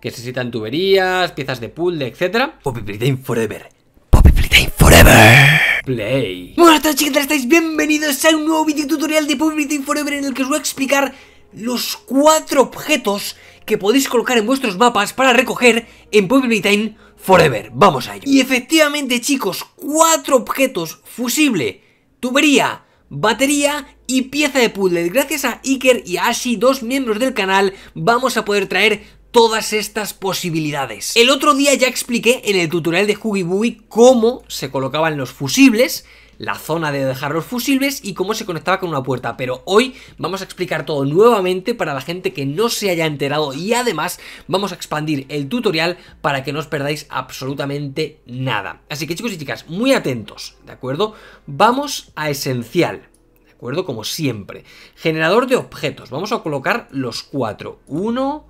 que necesitan tuberías, piezas de puzzle, etc. Poppy Playtime Forever. Poppy Playtime Forever. Play. Buenas tardes chicas, estáis bienvenidos a un nuevo video tutorial de Poppy Playtime Forever en el que os voy a explicar los cuatro objetos que podéis colocar en vuestros mapas para recoger en Poppy Playtime Forever. Vamos a ello. Y efectivamente chicos, cuatro objetos, fusible, tubería, batería y pieza de puzzle. Gracias a Iker y a Ashi, dos miembros del canal, vamos a poder traer todas estas posibilidades. El otro día ya expliqué en el tutorial de Huggy cómo se colocaban los fusibles, la zona de dejar los fusibles y cómo se conectaba con una puerta, pero hoy vamos a explicar todo nuevamente para la gente que no se haya enterado y además vamos a expandir el tutorial para que no os perdáis absolutamente nada. Así que chicos y chicas, muy atentos, ¿de acuerdo? Vamos a esencial. ¿De acuerdo? Como siempre. Generador de objetos. Vamos a colocar los cuatro. Uno,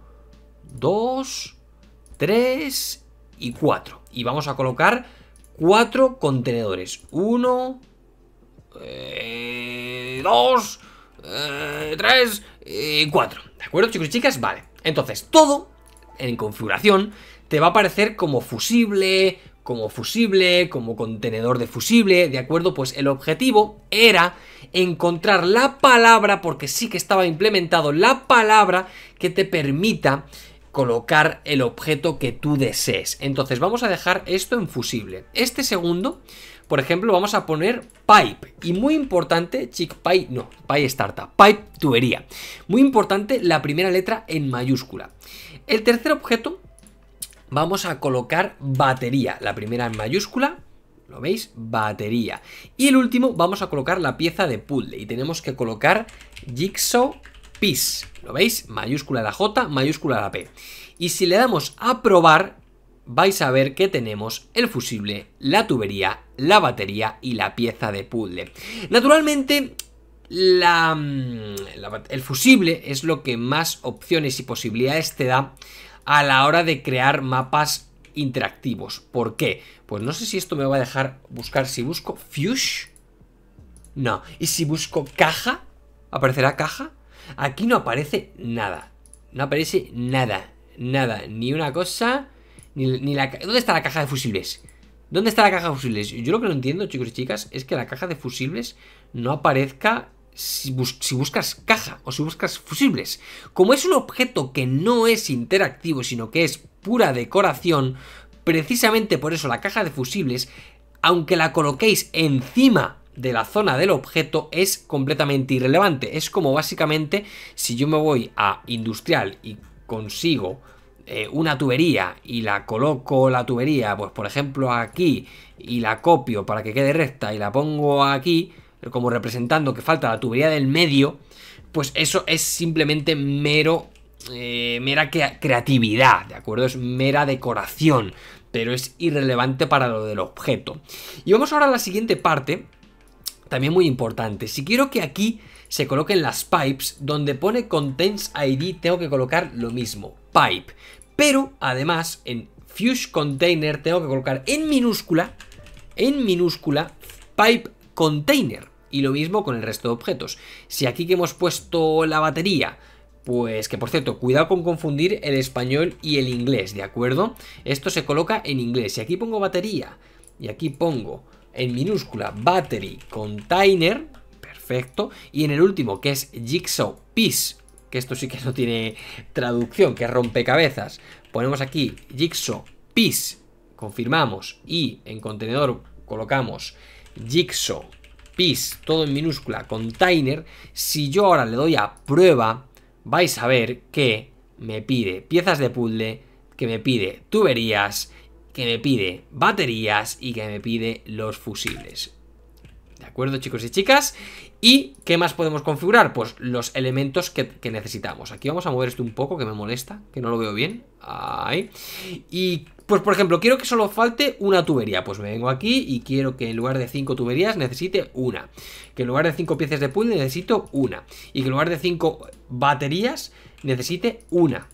2, 3 y 4. Y vamos a colocar cuatro contenedores. 1, 2, 3 y 4. ¿De acuerdo, chicos y chicas? Vale. Entonces, todo en configuración te va a aparecer como fusible, como fusible, como contenedor de fusible, ¿de acuerdo? Pues el objetivo era encontrar la palabra, porque sí que estaba implementado la palabra que te permita colocar el objeto que tú desees. Entonces vamos a dejar esto en fusible. Este segundo, por ejemplo, vamos a poner pipe. Y muy importante, chick pipe, no, pipe startup, pipe tubería. Muy importante la primera letra en mayúscula. El tercer objeto vamos a colocar batería. La primera en mayúscula, ¿lo veis? Batería. Y el último vamos a colocar la pieza de puzzle. Y tenemos que colocar jigsaw PIS. ¿Lo veis? Mayúscula la J, mayúscula la P. Y si le damos a probar, vais a ver que tenemos el fusible, la tubería, la batería y la pieza de puzzle. Naturalmente, la, mm, el fusible es lo que más opciones y posibilidades te da a la hora de crear mapas interactivos. ¿Por qué? Pues no sé si esto me va a dejar buscar si busco Fuse. No. ¿Y si busco caja? ¿Aparecerá caja? Aquí no aparece nada. No aparece nada. Nada. Ni una cosa. Ni, la, ¿Dónde está la caja de fusibles? ¿Dónde está la caja de fusibles? Yo lo que no entiendo, chicos y chicas, es que la caja de fusibles no aparezca si, buscas caja o si buscas fusibles. Como es un objeto que no es interactivo, sino que es pura decoración, precisamente por eso la caja de fusibles, aunque la coloquéis encima de la zona del objeto es completamente irrelevante. Es como básicamente si yo me voy a industrial y consigo eh, una tubería y la coloco la tubería, pues por ejemplo aquí y la copio para que quede recta y la pongo aquí, como representando que falta la tubería del medio, pues eso es simplemente mero... Eh, mera creatividad, ¿de acuerdo? Es mera decoración, pero es irrelevante para lo del objeto. Y vamos ahora a la siguiente parte, también muy importante, si quiero que aquí se coloquen las pipes, donde pone Contents ID tengo que colocar lo mismo, pipe. Pero además en Fuse Container tengo que colocar en minúscula, en minúscula, pipe container. Y lo mismo con el resto de objetos. Si aquí que hemos puesto la batería, pues que por cierto, cuidado con confundir el español y el inglés, ¿de acuerdo? Esto se coloca en inglés. Si aquí pongo batería y aquí pongo en minúscula battery container, perfecto, y en el último que es jigsaw piece, que esto sí que no tiene traducción, que rompecabezas, ponemos aquí jigsaw piece, confirmamos y en contenedor colocamos jigsaw piece, todo en minúscula container, si yo ahora le doy a prueba, vais a ver que me pide piezas de puzzle, que me pide tuberías que me pide baterías y que me pide los fusibles. ¿De acuerdo, chicos y chicas? ¿Y qué más podemos configurar? Pues los elementos que, necesitamos. Aquí vamos a mover esto un poco, que me molesta, que no lo veo bien. Ahí. Y, pues, por ejemplo, quiero que solo falte una tubería. Pues me vengo aquí y quiero que en lugar de cinco tuberías necesite una. Que en lugar de cinco piezas de puzzle necesito una. Y que en lugar de cinco baterías necesite una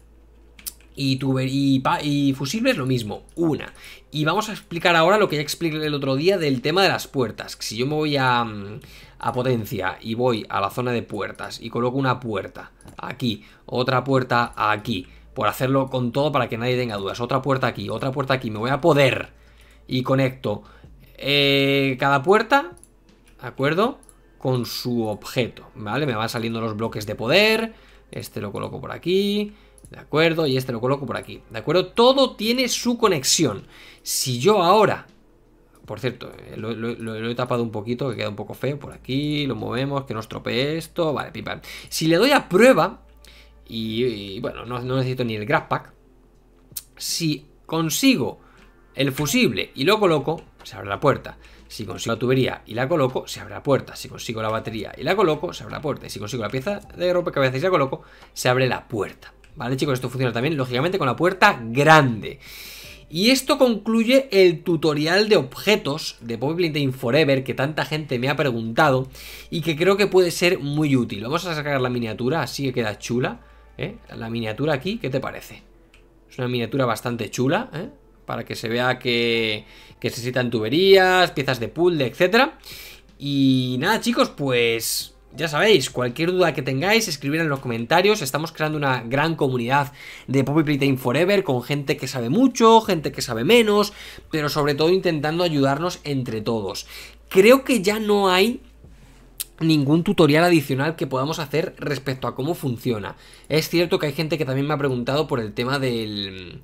y, fusibles lo mismo, una. Y vamos a explicar ahora lo que ya expliqué el otro día del tema de las puertas. Si yo me voy a, a potencia y voy a la zona de puertas y coloco una puerta aquí, otra puerta aquí, por hacerlo con todo para que nadie tenga dudas, otra puerta aquí, otra puerta aquí, me voy a poder y conecto eh, cada puerta, ¿de acuerdo? Con su objeto, ¿vale? Me van saliendo los bloques de poder, este lo coloco por aquí, ¿De acuerdo? Y este lo coloco por aquí. ¿De acuerdo? Todo tiene su conexión. Si yo ahora... Por cierto, eh, lo, he tapado un poquito, que queda un poco feo por aquí, lo movemos, que nos tropee esto, vale, pipa. Si le doy a prueba, y, bueno, no, necesito ni el grab pack, si consigo el fusible y lo coloco, se abre la puerta. Si consigo la tubería y la coloco, se abre la puerta. Si consigo la batería y la coloco, se abre la puerta. Y si consigo la pieza de rompecabezas y la coloco, se abre la puerta. ¿Vale, chicos? Esto funciona también, lógicamente, con la puerta grande. Y esto concluye el tutorial de objetos de Poppy Plantain Forever que tanta gente me ha preguntado y que creo que puede ser muy útil. Vamos a sacar la miniatura, así que queda chula. ¿eh? La miniatura aquí, ¿qué te parece? Es una miniatura bastante chula, ¿eh? para que se vea que, que se necesitan tuberías, piezas de puzzle, etc. Y nada, chicos, pues ya sabéis, cualquier duda que tengáis, escribir en los comentarios. Estamos creando una gran comunidad de Poppy Playtime Forever con gente que sabe mucho, gente que sabe menos, pero sobre todo intentando ayudarnos entre todos. Creo que ya no hay ningún tutorial adicional que podamos hacer respecto a cómo funciona. Es cierto que hay gente que también me ha preguntado por el tema del,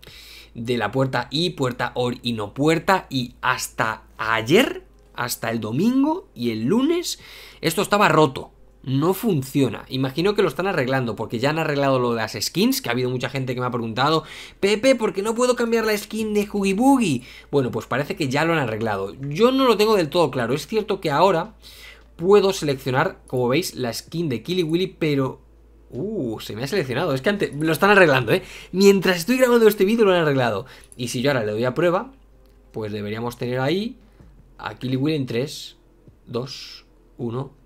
de la puerta y, puerta or y no puerta y hasta ayer, hasta el domingo y el lunes, esto estaba roto no funciona. Imagino que lo están arreglando, porque ya han arreglado lo de las skins, que ha habido mucha gente que me ha preguntado, Pepe, ¿por qué no puedo cambiar la skin de Huggy Boogie? Bueno, pues parece que ya lo han arreglado. Yo no lo tengo del todo claro. Es cierto que ahora puedo seleccionar, como veis, la skin de Killy Willy, pero... Uh, se me ha seleccionado. Es que antes... Lo están arreglando, ¿eh? Mientras estoy grabando este vídeo lo han arreglado. Y si yo ahora le doy a prueba, pues deberíamos tener ahí a Killy Willy en 3, 2, 1...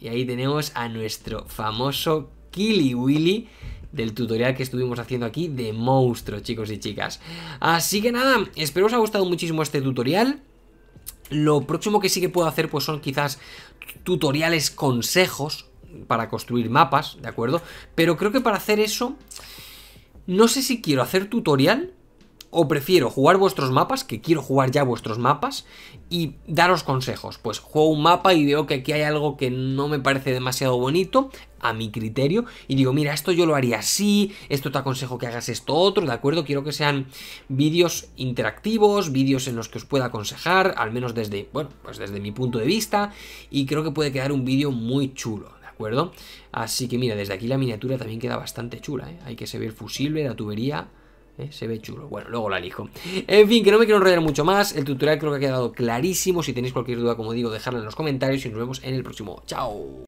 Y ahí tenemos a nuestro famoso Killy Willy del tutorial que estuvimos haciendo aquí de monstruo, chicos y chicas. Así que nada, espero os haya gustado muchísimo este tutorial. Lo próximo que sí que puedo hacer pues son quizás tutoriales consejos para construir mapas, ¿de acuerdo? Pero creo que para hacer eso, no sé si quiero hacer tutorial o prefiero jugar vuestros mapas, que quiero jugar ya vuestros mapas, y daros consejos. Pues juego un mapa y veo que aquí hay algo que no me parece demasiado bonito, a mi criterio, y digo, mira, esto yo lo haría así, esto te aconsejo que hagas esto otro, ¿de acuerdo? Quiero que sean vídeos interactivos, vídeos en los que os pueda aconsejar, al menos desde, bueno, pues desde mi punto de vista, y creo que puede quedar un vídeo muy chulo, ¿de acuerdo? Así que mira, desde aquí la miniatura también queda bastante chula, ¿eh? Hay que servir fusible, la tubería... ¿eh? Se ve chulo. Bueno, luego la elijo. En fin, que no me quiero enrollar mucho más. El tutorial creo que ha quedado clarísimo. Si tenéis cualquier duda, como digo, dejadla en los comentarios y nos vemos en el próximo. ¡Chao!